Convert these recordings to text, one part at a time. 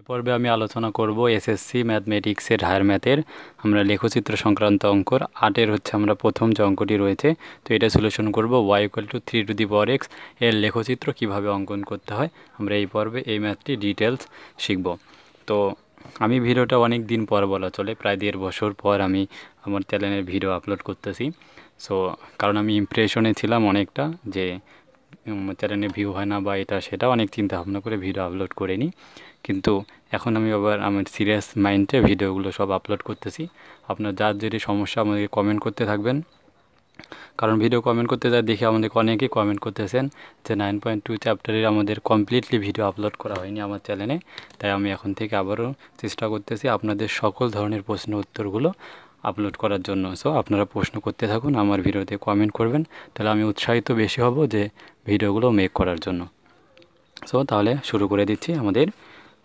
এ পর্বে আমি আলোচনা করব এসএসসি ম্যাথমেটিক্সের হায়ার ম্যাথের আমরা লেখচিত্র সংক্রান্ত অঙ্কর আটের হচ্ছে আমরা প্রথম যে অঙ্কটি রয়েছে তো এটা সলিউশন করব y equal to three to the power x এর লেখচিত্র কিভাবে অঙ্কন করতে হয় আমরা এই পর্বে এই ম্যাথটি ডিটেলস শিখব তো আমি ভিডিওটা অনেক দিন পর বলা চলে প্রায় দেড় বছর পর আমি আমার চ্যানেলের ভিডিও আপলোড করতেছি সো কারণ আমি ইমপ্রেশনে ছিলাম অনেকটা যে চ্যানেলে ভিউ হয় না বা এটা সেটা অনেক চিন্তা ভাবনা করে ভিডিও আপলোড করে নিই কিন্তু এখন আমি আবার আমার সিরিয়াস মাইন্ডে ভিডিওগুলো সব আপলোড করতেছি আপনার যার যদি সমস্যা আমাদেরকে কমেন্ট করতে থাকবেন কারণ ভিডিও কমেন্ট করতে যায় দেখে আমাদেরকে অনেকেই কমেন্ট করতেছেন যে নাইন পয়েন্ট টু চ্যাপ্টারের আমাদের কমপ্লিটলি ভিডিও আপলোড করা হয়নি আমার চ্যানেলে তাই আমি এখন থেকে আবারও চেষ্টা করতেছি আপনাদের সকল ধরনের প্রশ্ন উত্তরগুলো আপলোড করার জন্য সো আপনারা প্রশ্ন করতে থাকুন আমার ভিডিওতে কমেন্ট করবেন তাহলে আমি উৎসাহিত বেশি হব যে ভিডিওগুলো মেক করার জন্য সো তাহলে শুরু করে দিচ্ছি আমাদের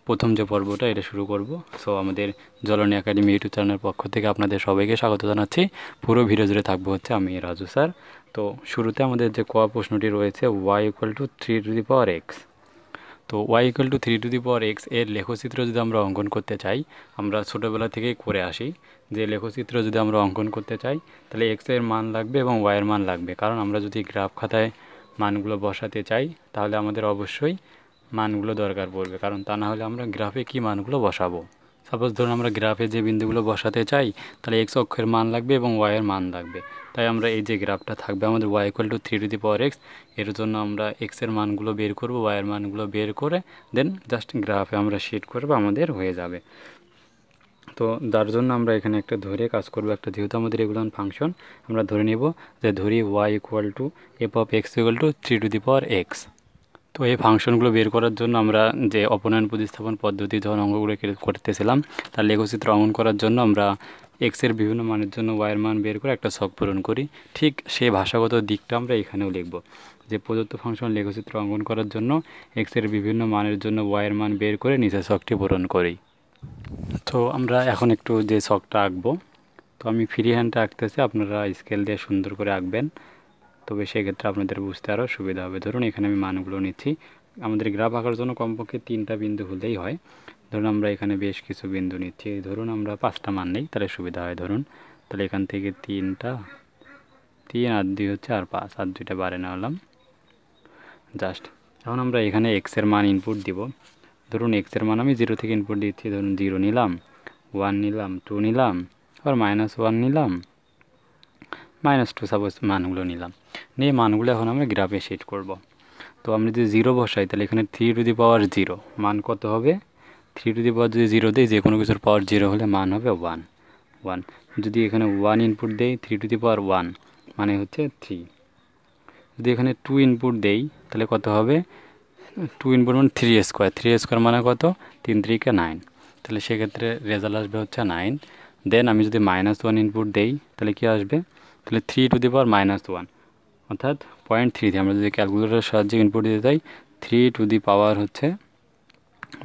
প্রথম যে পর্বটা এটা শুরু করব সো আমাদের জলনী একাডেমি ইউটিউব চ্যানেলের পক্ষ থেকে আপনাদের সবাইকে স্বাগত জানাচ্ছি পুরো ভিডিও জুড়ে থাকবো হচ্ছে আমি রাজু স্যার তো শুরুতে আমাদের যে ক প্রশ্নটি রয়েছে y equal to three to the power x তো y equal to three to the power x এর লেখচিত্র যদি আমরা অঙ্কন করতে চাই আমরা ছোটোবেলা থেকেই করে আসি যে লেখচিত্র যদি আমরা অঙ্কন করতে চাই তাহলে এক্স এর মান লাগবে এবং ওয়াইয়ের মান লাগবে কারণ আমরা যদি গ্রাফ খাতায় মানগুলো বসাতে চাই তাহলে আমাদের অবশ্যই মানগুলো দরকার পড়বে কারণ তা না হলে আমরা গ্রাফে কী মানগুলো বসাবো সাপোজ ধরুন আমরা গ্রাফে যে বিন্দুগুলো বসাতে চাই তাহলে এক্স অক্ষের মান লাগবে এবং ওয়াইয়ের মান লাগবে তাই আমরা এই যে গ্রাফটা থাকবে আমাদের y equal to three to the power x এর জন্য আমরা এক্সের মানগুলো বের করব ওয়াইয়ের মানগুলো বের করে দেন জাস্ট গ্রাফে আমরা শেড করবো আমাদের হয়ে যাবে তো তার জন্য আমরা এখানে একটা ধরে কাজ করবো একটা যেহেতু আমাদের রেগুলার ফাংশন আমরা ধরে নেব যে ধরি y equal to f of x equal to three to the power x তো এই ফাংশনগুলো বের করার জন্য আমরা যে অপনয়ন প্রতিস্থাপন পদ্ধতি যখন অঙ্গগুলো করতেছিলাম তার লেখচিত্র অঙ্কন করার জন্য আমরা এক্সের বিভিন্ন মানের জন্য ওয়াইয়ের মান বের করে একটা শখ পূরণ করি ঠিক সেই ভাষাগত দিকটা আমরা এখানেও লিখব যে প্রদত্ত ফাংশন লেখচিত্র অঙ্কন করার জন্য এক্সের বিভিন্ন মানের জন্য ওয়াইয়ের মান বের করে নিজের শখটি পূরণ করি তো আমরা এখন একটু যে শখটা আঁকবো তো আমি ফ্রি হ্যান্ডটা আঁকতেছি আপনারা স্কেল দিয়ে সুন্দর করে আঁকবেন তবে সেক্ষেত্রে আপনাদের বুঝতে আরও সুবিধা হবে ধরুন এখানে আমি মানগুলো নিচ্ছি আমাদের গ্রাফ আঁকার জন্য কমপক্ষে তিনটা বিন্দু হলেই হয় ধরুন আমরা এখানে বেশ কিছু বিন্দু নিচ্ছি ধরুন আমরা পাঁচটা মান নেই তাহলে সুবিধা হয় ধরুন তাহলে এখান থেকে তিনটা তিন আর দুই হচ্ছে আর পাঁচ আর দুইটা বারে হলাম জাস্ট এখন আমরা এখানে এক্সের মান ইনপুট দিব ধরুন এক্সের মান আমি জিরো থেকে ইনপুট দিচ্ছি ধরুন জিরো নিলাম ওয়ান নিলাম টু নিলাম আবার মাইনাস ওয়ান নিলাম মাইনাস টু সাপোজ মানগুলো নিলাম নিয়ে মানগুলো এখন আমরা গ্রাফে সেট করব তো আমরা যদি জিরো বসাই তাহলে এখানে three to the power zero মান কত হবে থ্রি টু দি পাওয়ার যদি জিরো দেয় যে কোনো কিছুর পাওয়ার জিরো হলে মান হবে ওয়ান ওয়ান যদি এখানে ওয়ান ইনপুট দেই three to the power one মানে হচ্ছে থ্রি যদি এখানে টু ইনপুট দেই তাহলে কত হবে টু ইনপুট মানে থ্রি স্কোয়ার থ্রি স্কোয়ার মানে কত তিন থ্রিকে নাইন তাহলে সেক্ষেত্রে রেজাল্ট আসবে হচ্ছে নাইন দেন আমি যদি মাইনাস ওয়ান ইনপুট দেই তাহলে কি আসবে তাহলে three to the power minus one অর্থাৎ পয়েন্ট থ্রিতে আমরা যদি ক্যালকুলেটারের সাহায্যে ইনপুট দিতে চাই থ্রি টু দি পাওয়ার হচ্ছে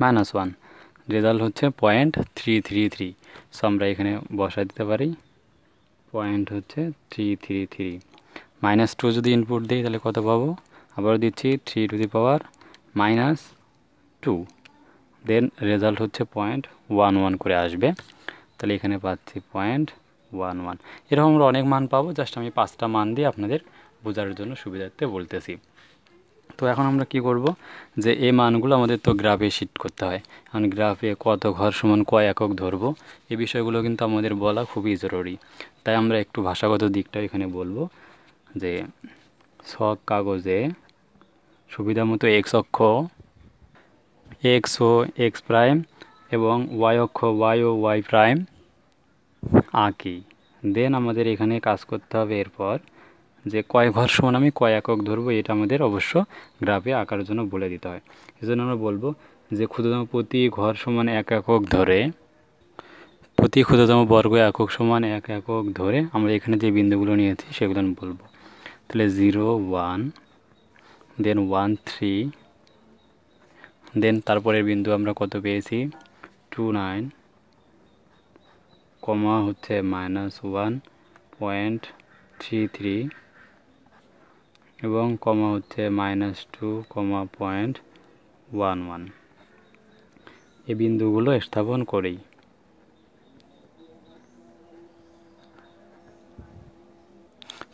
মাইনাস ওয়ান রেজাল্ট হচ্ছে point three three three so আমরা এখানে বসা দিতে পারি পয়েন্ট হচ্ছে three three three minus two যদি ইনপুট দিই তাহলে কত পাবো আবার দিচ্ছি three to the power minus two then result হচ্ছে পয়েন্ট ওয়ান ওয়ান করে আসবে তাহলে এখানে পাচ্ছি পয়েন্ট ওয়ান ওয়ান এরকম আমরা অনেক মান পাবো জাস্ট আমি পাঁচটা মান দিই আপনাদের বোঝার জন্য সুবিধার্থে বলতেছি তো এখন আমরা কি করব যে এই মানগুলো আমাদের তো গ্রাফে শিট করতে হয় এখন গ্রাফে কত ঘর সমান কয় একক ধরবো এই বিষয়গুলো কিন্তু আমাদের বলা খুবই জরুরি তাই আমরা একটু ভাষাগত দিকটা এখানে বলবো যে শখ কাগজে সুবিধা মতো এক্স অক্ষ এক্স ও এক্স প্রাইম এবং ওয়াই অক্ষ ওয়াই ও ওয়াই প্রাইম আঁকি দেন আমাদের এখানে কাজ করতে হবে এরপর যে কয় ঘর সমান আমি কয় একক ধরবো এটা আমাদের অবশ্য গ্রাফে আঁকার জন্য বলে দিতে হয় এজন্য আমরা বলবো যে ক্ষুদ্রতম প্রতি ঘর সমান এক একক ধরে প্রতি ক্ষুদ্রতম বর্গ একক সমান এক একক ধরে আমরা এখানে যে বিন্দুগুলো নিয়েছি সেগুলো আমি বলবো তাহলে zero one then one three then তারপরের বিন্দু আমরা কত পেয়েছি টু নাইন কমা হচ্ছে minus one point three three এবং কমা হচ্ছে minus two comma point one one এই বিন্দুগুলো স্থাপন করেই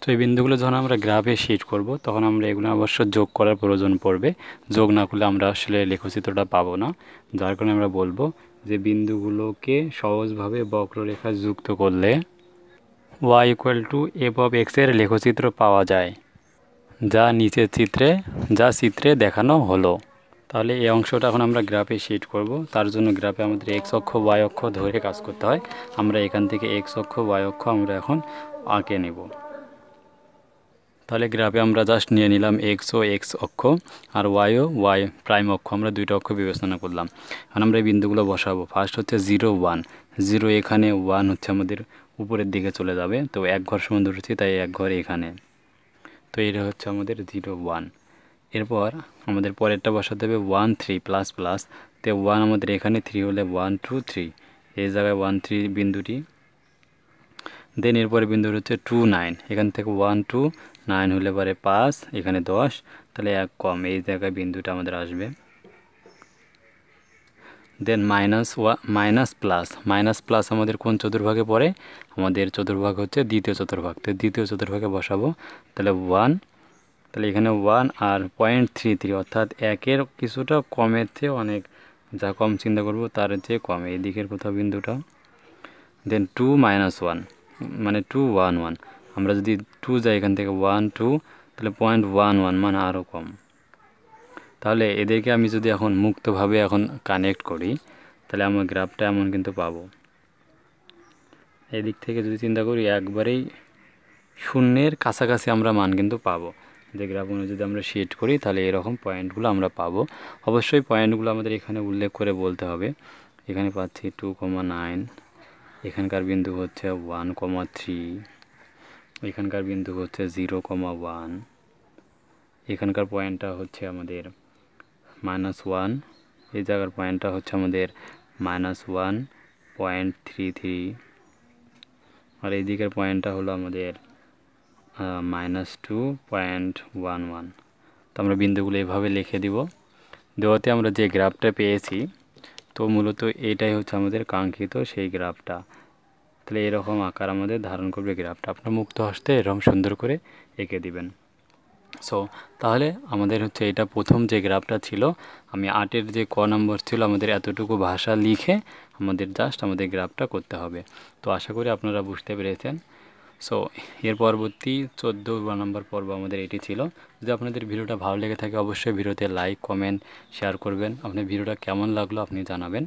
তো এই বিন্দুগুলো যখন আমরা গ্রাফে শিট করব তখন আমরা এগুলো অবশ্য যোগ করার প্রয়োজন পড়বে যোগ না করলে আমরা আসলে লেখচিত্রটা পাবো না যার কারণে আমরা বলবো যে বিন্দুগুলোকে সহজভাবে বক্ররেখা যুক্ত করলে y equal to f of এক্সের লেখচিত্র পাওয়া যায় যা নিচের চিত্রে যা চিত্রে দেখানো হলো তাহলে এই অংশটা এখন আমরা গ্রাফে শিট করব তার জন্য গ্রাফে আমাদের এক্স অক্ষ ওয়াই অক্ষ ধরে কাজ করতে হয় আমরা এখান থেকে এক্স অক্ষ ওয়াই অক্ষ আমরা এখন আঁকে নেব তাহলে গ্রাফে আমরা জাস্ট নিয়ে নিলাম এক্স ও এক্স অক্ষ আর ওয়াই ও ওয়াই প্রাইম অক্ষ আমরা দুইটা অক্ষ বিবেচনা করলাম এখন আমরা এই বিন্দুগুলো বসাবো ফার্স্ট হচ্ছে জিরো ওয়ান জিরো এখানে ওয়ান হচ্ছে আমাদের উপরের দিকে চলে যাবে তো এক ঘর সমান ধরেছি তাই এক ঘর এখানে তো এটা হচ্ছে আমাদের জিরো ওয়ান এরপর আমাদের পরেরটা বসাতে হবে ওয়ান থ্রি প্লাস প্লাস তো ওয়ান আমাদের এখানে থ্রি হলে ওয়ান টু থ্রি এই জায়গায় ওয়ান থ্রি বিন্দুটি দেন এরপরে বিন্দু হচ্ছে টু নাইন এখান থেকে ওয়ান টু নাইন হলে পরে পাঁচ এখানে দশ তাহলে এক কম এই জায়গায় বিন্দুটা আমাদের আসবে then minus one minus plus minus plus আমাদের কোন চতুর্ভাগে পড়ে আমাদের চতুর্ভাগ হচ্ছে দ্বিতীয় চতুর্ভাগ তো দ্বিতীয় চতুর্ভাগে বসাবো তাহলে ওয়ান তাহলে এখানে ওয়ান আর পয়েন্ট থ্রি থ্রি অর্থাৎ একের কিছুটা কমের চেয়ে অনেক যা কম চিন্তা করব তার চেয়ে কম এই দিকের কোথাও বিন্দুটা দেন টু মাইনাস ওয়ান মানে টু ওয়ান ওয়ান আমরা যদি টু যাই এখান থেকে ওয়ান টু তাহলে পয়েন্ট ওয়ান ওয়ান মানে আরও কম তাহলে এদেরকে আমি যদি এখন মুক্তভাবে এখন কানেক্ট করি তাহলে আমার গ্রাফটা এমন কিন্তু পাবো এদিক থেকে যদি চিন্তা করি একবারেই শূন্যের কাছাকাছি আমরা মান কিন্তু পাবো যে গ্রাফ যদি আমরা শেড করি তাহলে এরকম পয়েন্টগুলো আমরা পাবো অবশ্যই পয়েন্টগুলো আমাদের এখানে উল্লেখ করে বলতে হবে এখানে পাচ্ছি টু কমা নাইন এখানকার বিন্দু হচ্ছে ওয়ান কমা থ্রি এখানকার বিন্দু হচ্ছে জিরো কমা ওয়ান এখানকার পয়েন্টটা হচ্ছে আমাদের মাইনাস ওয়ান এই জায়গার পয়েন্টটা হচ্ছে আমাদের minus one point three three আর এই দিকের পয়েন্টটা হলো আমাদের minus two point one one তো আমরা বিন্দুগুলো এভাবে লিখে দিব দেওয়াতে আমরা যে গ্রাফটা পেয়েছি তো মূলত এটাই হচ্ছে আমাদের কাঙ্ক্ষিত সেই গ্রাফটা তাহলে এরকম আকার আমাদের ধারণ করবে গ্রাফটা আপনার মুক্ত হস্তে এরকম সুন্দর করে এঁকে দিবেন সো তাহলে আমাদের হচ্ছে এটা প্রথম যে গ্রাফটা ছিল আমি আটের যে ক নম্বর ছিল আমাদের এতটুকু ভাষা লিখে আমাদের জাস্ট আমাদের গ্রাফটা করতে হবে তো আশা করি আপনারা বুঝতে পেরেছেন সো এর পরবর্তী চোদ্দো নম্বর পর্ব আমাদের এটি ছিল যদি আপনাদের ভিডিওটা ভালো লেগে থাকে অবশ্যই ভিডিওতে লাইক কমেন্ট শেয়ার করবেন আপনার ভিডিওটা কেমন লাগলো আপনি জানাবেন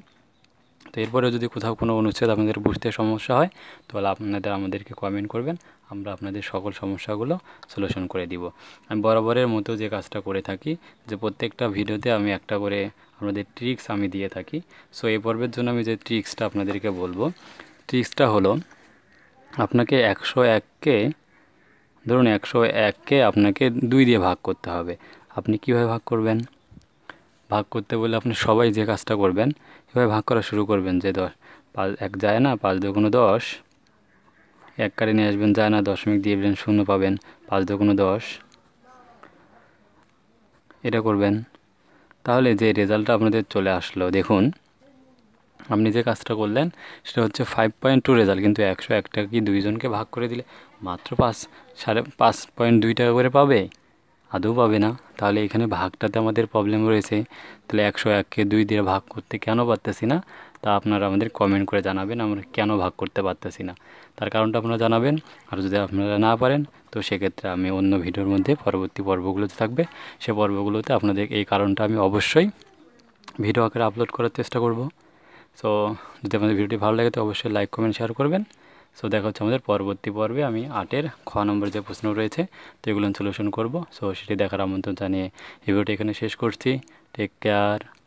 তো এরপরে যদি কোথাও কোনো অনুচ্ছেদ আপনাদের বুঝতে সমস্যা হয় তাহলে আপনাদের আমাদেরকে কমেন্ট করবেন আমরা আপনাদের সকল সমস্যাগুলো সলিউশন করে দিব আমি বরাবরের মতো যে কাজটা করে থাকি যে প্রত্যেকটা ভিডিওতে আমি একটা করে আপনাদের ট্রিক্স আমি দিয়ে থাকি সো এই পর্বের জন্য আমি যে ট্রিক্সটা আপনাদেরকে বলবো ট্রিক্সটা হলো আপনাকে একশো এককে ধরুন একশো এককে আপনাকে দুই দিয়ে ভাগ করতে হবে আপনি কীভাবে ভাগ করবেন ভাগ করতে বলে আপনি সবাই যে কাজটা করবেন এভাবে ভাগ করা শুরু করবেন যে দশ পাঁচ এক যায় না পাঁচ কোনো দশ এক কারে নিয়ে আসবেন যায় না দশমিক দিয়ে দেবেন শূন্য পাবেন পাঁচ কোনো দশ এটা করবেন তাহলে যে রেজাল্টটা আপনাদের চলে আসলো দেখুন আপনি যে কাজটা করলেন সেটা হচ্ছে ফাইভ পয়েন্ট টু রেজাল্ট কিন্তু একশো একটা কি দুইজনকে ভাগ করে দিলে মাত্র পাঁচ সাড়ে পাঁচ পয়েন্ট দুই টাকা করে পাবে আদৌ পাবে না তাহলে এখানে ভাগটাতে আমাদের প্রবলেম রয়েছে তাহলে একশো এককে দুই দিয়ে ভাগ করতে কেন পারতেছি না তা আপনারা আমাদের কমেন্ট করে জানাবেন আমরা কেন ভাগ করতে পারতেছি না তার কারণটা আপনারা জানাবেন আর যদি আপনারা না পারেন তো সেক্ষেত্রে আমি অন্য ভিডিওর মধ্যে পরবর্তী পর্বগুলোতে থাকবে সে পর্বগুলোতে আপনাদের এই কারণটা আমি অবশ্যই ভিডিও আকারে আপলোড করার চেষ্টা করব সো যদি আপনাদের ভিডিওটি ভালো লাগে তো অবশ্যই লাইক কমেন্ট শেয়ার করবেন সো দেখা হচ্ছে আমাদের পরবর্তী পর্বে আমি আটের খ নম্বর যে প্রশ্ন রয়েছে তো এগুলো সলিউশন করব সো সেটি দেখার আমন্ত্রণ জানিয়ে এই ভিডিওটি এখানে শেষ করছি টেক কেয়ার